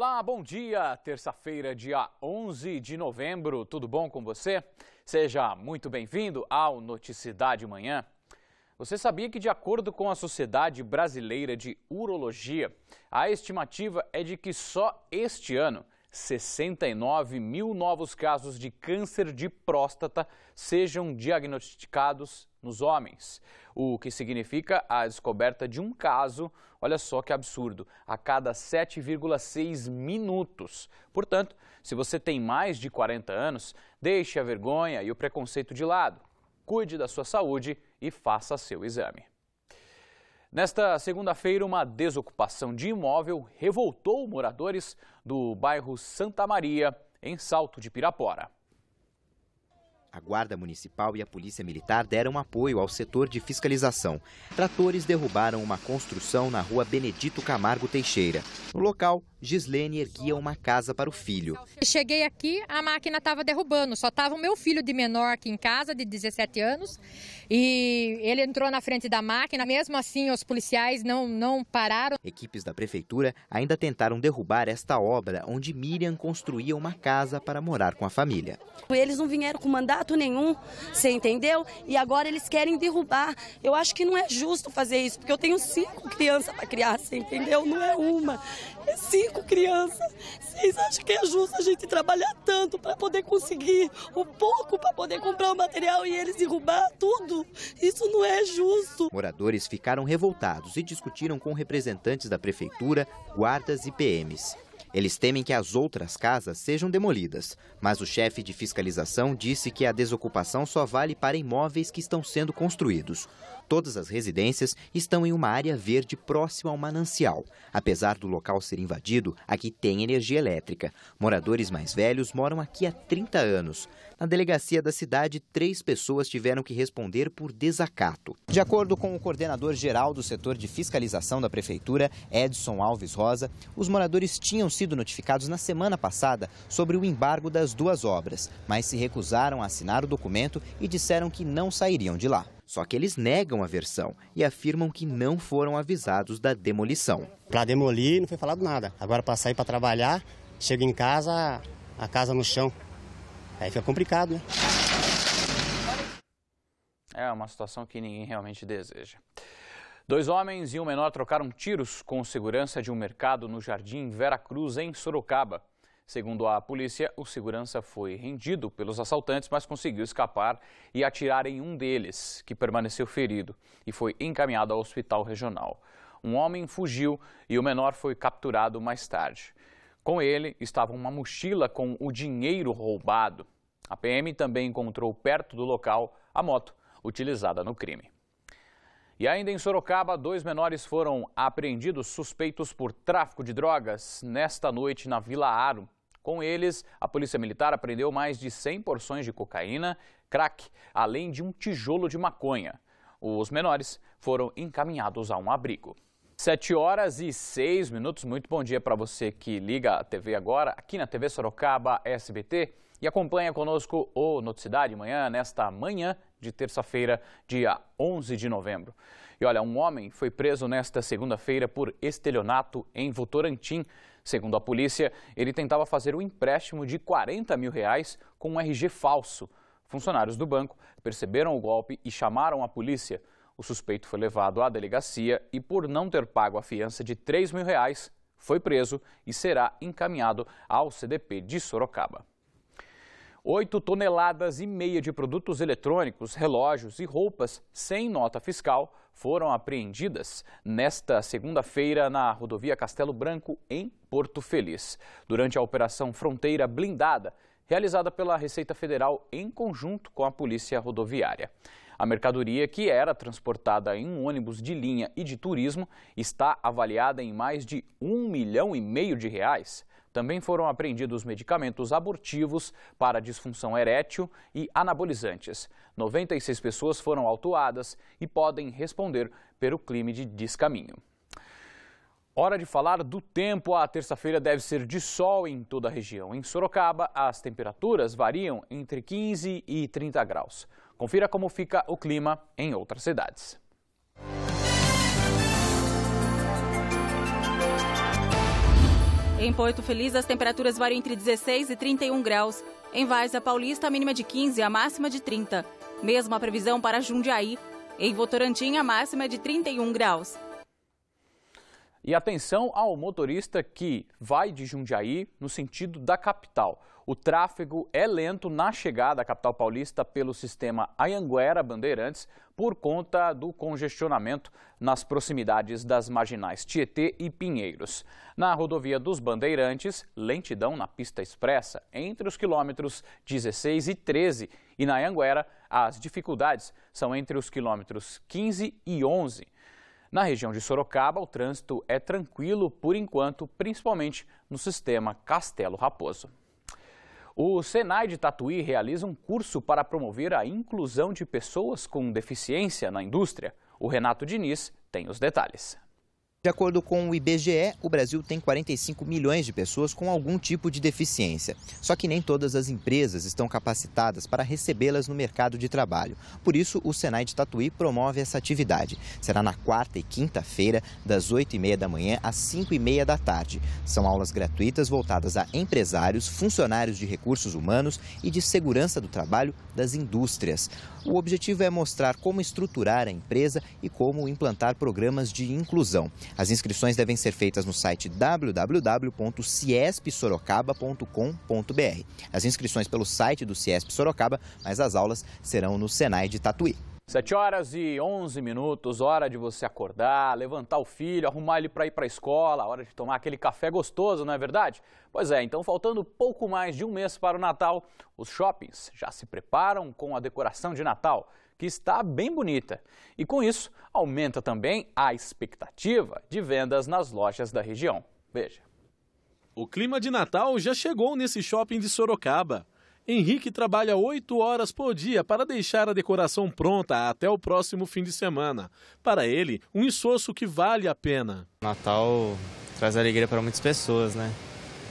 Olá, bom dia! Terça-feira, dia 11 de novembro, tudo bom com você? Seja muito bem-vindo ao Noticidade Manhã. Você sabia que, de acordo com a Sociedade Brasileira de Urologia, a estimativa é de que só este ano 69 mil novos casos de câncer de próstata sejam diagnosticados nos homens, o que significa a descoberta de um caso, olha só que absurdo, a cada 7,6 minutos. Portanto, se você tem mais de 40 anos, deixe a vergonha e o preconceito de lado, cuide da sua saúde e faça seu exame. Nesta segunda-feira, uma desocupação de imóvel revoltou moradores do bairro Santa Maria, em Salto de Pirapora. A Guarda Municipal e a Polícia Militar deram apoio ao setor de fiscalização. Tratores derrubaram uma construção na rua Benedito Camargo Teixeira. No local, Gislene erguia uma casa para o filho. Cheguei aqui, a máquina estava derrubando, só estava o meu filho de menor aqui em casa, de 17 anos, e ele entrou na frente da máquina. Mesmo assim, os policiais não, não pararam. Equipes da prefeitura ainda tentaram derrubar esta obra, onde Miriam construía uma casa para morar com a família. Eles não vieram com mandato nenhum, você entendeu? E agora eles querem derrubar. Eu acho que não é justo fazer isso, porque eu tenho cinco crianças para criar, você entendeu? Não é uma, é cinco cinco crianças. Vocês acham que é justo a gente trabalhar tanto para poder conseguir o um pouco para poder comprar o material e eles derrubar tudo? Isso não é justo. Moradores ficaram revoltados e discutiram com representantes da prefeitura, guardas e PMs. Eles temem que as outras casas sejam demolidas, mas o chefe de fiscalização disse que a desocupação só vale para imóveis que estão sendo construídos. Todas as residências estão em uma área verde próxima ao manancial. Apesar do local ser invadido, aqui tem energia elétrica. Moradores mais velhos moram aqui há 30 anos. Na delegacia da cidade, três pessoas tiveram que responder por desacato. De acordo com o coordenador geral do setor de fiscalização da prefeitura, Edson Alves Rosa, os moradores tinham sido notificados na semana passada sobre o embargo das duas obras, mas se recusaram a assinar o documento e disseram que não sairiam de lá. Só que eles negam a versão e afirmam que não foram avisados da demolição. Para demolir não foi falado nada. Agora para sair para trabalhar, chega em casa, a casa no chão. Aí fica complicado, né? É uma situação que ninguém realmente deseja. Dois homens e um menor trocaram tiros com segurança de um mercado no Jardim Vera Cruz, em Sorocaba. Segundo a polícia, o segurança foi rendido pelos assaltantes, mas conseguiu escapar e atirar em um deles, que permaneceu ferido e foi encaminhado ao hospital regional. Um homem fugiu e o menor foi capturado mais tarde. Com ele estava uma mochila com o dinheiro roubado. A PM também encontrou perto do local a moto utilizada no crime. E ainda em Sorocaba, dois menores foram apreendidos suspeitos por tráfico de drogas nesta noite na Vila Aro. Com eles, a Polícia Militar apreendeu mais de 100 porções de cocaína, crack, além de um tijolo de maconha. Os menores foram encaminhados a um abrigo. 7 horas e 6 minutos. Muito bom dia para você que liga a TV agora, aqui na TV Sorocaba SBT, e acompanha conosco o Noticidade Manhã, nesta manhã de terça-feira, dia 11 de novembro. E olha, um homem foi preso nesta segunda-feira por estelionato em Votorantim. Segundo a polícia, ele tentava fazer um empréstimo de 40 mil reais com um RG falso. Funcionários do banco perceberam o golpe e chamaram a polícia. O suspeito foi levado à delegacia e, por não ter pago a fiança de 3 mil reais, foi preso e será encaminhado ao CDP de Sorocaba. Oito toneladas e meia de produtos eletrônicos, relógios e roupas sem nota fiscal foram apreendidas nesta segunda-feira na rodovia Castelo Branco, em Porto Feliz, durante a Operação Fronteira Blindada, realizada pela Receita Federal em conjunto com a Polícia Rodoviária. A mercadoria, que era transportada em um ônibus de linha e de turismo, está avaliada em mais de um milhão e meio de reais. Também foram apreendidos medicamentos abortivos para disfunção erétil e anabolizantes. 96 pessoas foram autuadas e podem responder pelo crime de descaminho. Hora de falar do tempo. A terça-feira deve ser de sol em toda a região. Em Sorocaba, as temperaturas variam entre 15 e 30 graus. Confira como fica o clima em outras cidades. Em Porto Feliz, as temperaturas variam entre 16 e 31 graus. Em Várzea Paulista, a mínima de 15 e a máxima de 30. Mesma previsão para Jundiaí. Em Votorantim, a máxima é de 31 graus. E atenção ao motorista que vai de Jundiaí no sentido da capital. O tráfego é lento na chegada à capital paulista pelo sistema Ayanguera Bandeirantes por conta do congestionamento nas proximidades das marginais Tietê e Pinheiros. Na rodovia dos Bandeirantes, lentidão na pista expressa entre os quilômetros 16 e 13 e na Ayanguera as dificuldades são entre os quilômetros 15 e 11. Na região de Sorocaba, o trânsito é tranquilo por enquanto, principalmente no sistema Castelo Raposo. O Senai de Tatuí realiza um curso para promover a inclusão de pessoas com deficiência na indústria. O Renato Diniz tem os detalhes. De acordo com o IBGE, o Brasil tem 45 milhões de pessoas com algum tipo de deficiência. Só que nem todas as empresas estão capacitadas para recebê-las no mercado de trabalho. Por isso, o Senai de Tatuí promove essa atividade. Será na quarta e quinta-feira, das 8h30 da manhã às 5h30 da tarde. São aulas gratuitas voltadas a empresários, funcionários de recursos humanos e de segurança do trabalho das indústrias. O objetivo é mostrar como estruturar a empresa e como implantar programas de inclusão. As inscrições devem ser feitas no site www.ciespsorocaba.com.br. As inscrições pelo site do Ciesp Sorocaba, mas as aulas serão no Senai de Tatuí. 7 horas e 11 minutos, hora de você acordar, levantar o filho, arrumar ele para ir para a escola, hora de tomar aquele café gostoso, não é verdade? Pois é, então faltando pouco mais de um mês para o Natal, os shoppings já se preparam com a decoração de Natal que está bem bonita. E com isso, aumenta também a expectativa de vendas nas lojas da região. Veja. O clima de Natal já chegou nesse shopping de Sorocaba. Henrique trabalha oito horas por dia para deixar a decoração pronta até o próximo fim de semana. Para ele, um esforço que vale a pena. Natal traz alegria para muitas pessoas, né?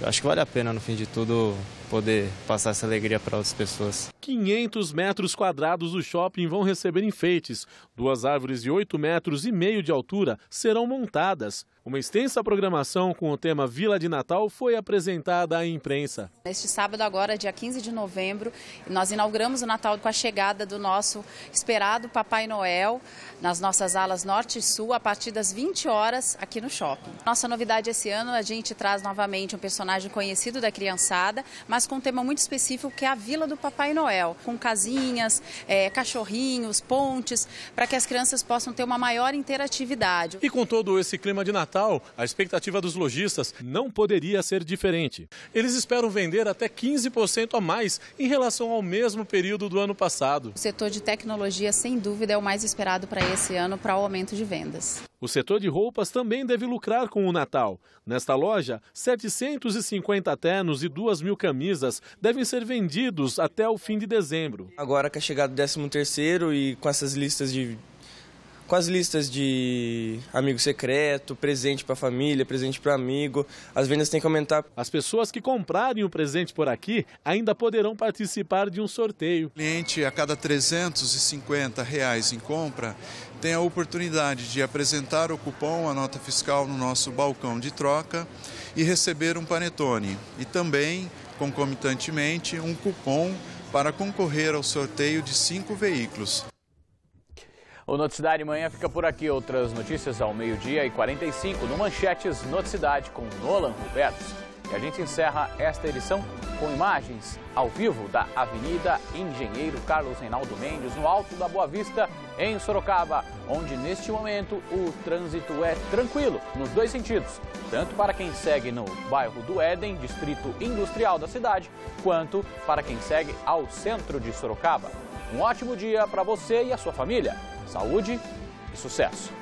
Eu acho que vale a pena, no fim de tudo, poder passar essa alegria para outras pessoas. 500 metros quadrados do shopping vão receber enfeites. Duas árvores de 8 metros e meio de altura serão montadas. Uma extensa programação com o tema Vila de Natal foi apresentada à imprensa. Este sábado agora, dia 15 de novembro, nós inauguramos o Natal com a chegada do nosso esperado Papai Noel nas nossas alas norte e sul a partir das 20 horas aqui no shopping. Nossa novidade esse ano, a gente traz novamente um personagem conhecido da criançada, mas mas com um tema muito específico que é a Vila do Papai Noel, com casinhas, é, cachorrinhos, pontes, para que as crianças possam ter uma maior interatividade. E com todo esse clima de Natal, a expectativa dos lojistas não poderia ser diferente. Eles esperam vender até 15% a mais em relação ao mesmo período do ano passado. O setor de tecnologia, sem dúvida, é o mais esperado para esse ano para o aumento de vendas. O setor de roupas também deve lucrar com o Natal. Nesta loja, 750 ternos e 2 mil caminhos camisas devem ser vendidos até o fim de dezembro. Agora que é chegado o 13º e com essas listas de com as listas de amigo secreto, presente para família, presente para amigo. As vendas têm que aumentar. As pessoas que comprarem o presente por aqui ainda poderão participar de um sorteio. O cliente, a cada 350 reais em compra, tem a oportunidade de apresentar o cupom, a nota fiscal no nosso balcão de troca e receber um panetone. E também concomitantemente um cupom para concorrer ao sorteio de cinco veículos. O Noticidade Manhã fica por aqui. Outras notícias ao meio-dia e 45 no Manchetes Noticidade com Nolan Ruberto. E a gente encerra esta edição com imagens ao vivo da Avenida Engenheiro Carlos Reinaldo Mendes, no alto da Boa Vista, em Sorocaba onde neste momento o trânsito é tranquilo nos dois sentidos, tanto para quem segue no bairro do Éden, distrito industrial da cidade, quanto para quem segue ao centro de Sorocaba. Um ótimo dia para você e a sua família. Saúde e sucesso!